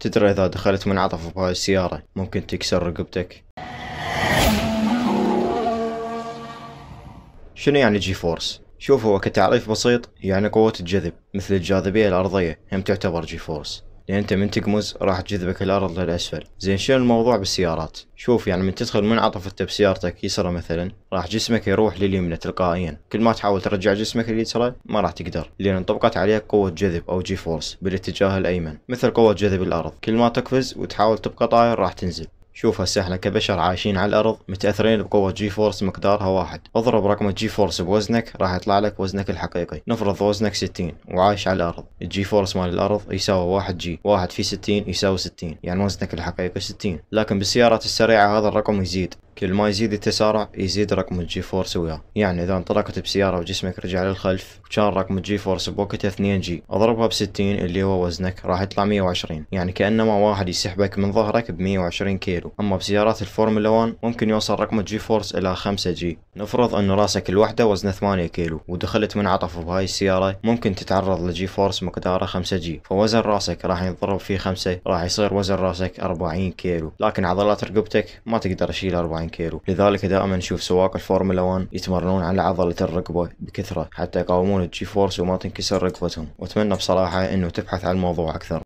تدري إذا دخلت منعطف بهاي السيارة ممكن تكسر رقبتك شنو يعني جي فورس؟ شوف هو كتعريف بسيط يعني قوة الجذب مثل الجاذبية الأرضية هم تعتبر جي فورس لان انت من تقمز راح تجذبك الارض للاسفل زين شنو الموضوع بالسيارات شوف يعني من تدخل منعطف انت بسيارتك يسرى مثلا راح جسمك يروح لليمنى تلقائيا كل ما تحاول ترجع جسمك لليسرى ما راح تقدر لان انطبقت عليك قوه جذب او جي فورس بالاتجاه الايمن مثل قوه جذب الارض كل ما تقفز وتحاول تبقى طاير راح تنزل شوف هسه احنا كبشر عايشين على الأرض متأثرين بقوة جي فورس مقدارها واحد اضرب رقم جي فورس بوزنك راح يطلع لك وزنك الحقيقي نفرض وزنك 60 وعايش على الأرض الجي فورس مال الأرض يساوي 1 جي 1 في 60 يساوي 60 يعني وزنك الحقيقي 60 لكن بالسيارات السريعة هذا الرقم يزيد كل ما يزيد التسارع يزيد رقم الجي فورس وياه يعني اذا انطلقت بسيارة وجسمك رجع للخلف كان رقم الجي فورس بوقتها 2 جي اضربها ب 60 اللي هو وزنك راح يطلع 120 يعني كانما واحد يسحبك من ظهرك ب 120 كيلو اما بسيارات الفورمولا 1 ممكن يوصل رقم الجي فورس الى 5 جي نفرض انه راسك الوحدة وزنه 8 كيلو ودخلت منعطف بهاي السيارة ممكن تتعرض لجي فورس مقداره 5 جي فوزن راسك راح ينضرب فيه 5 راح يصير وزن راسك 40 كيلو لكن عضلات رقبتك ما تقدر تشيل 40 كيرو لذلك دائما نشوف سواق الفورمولا 1 يتمرنون على عضلة الركبة بكثرة حتى يقاومون الجي فورس وما تنكسر ركبتهم واتمنى بصراحة انه تبحث عن الموضوع اكثر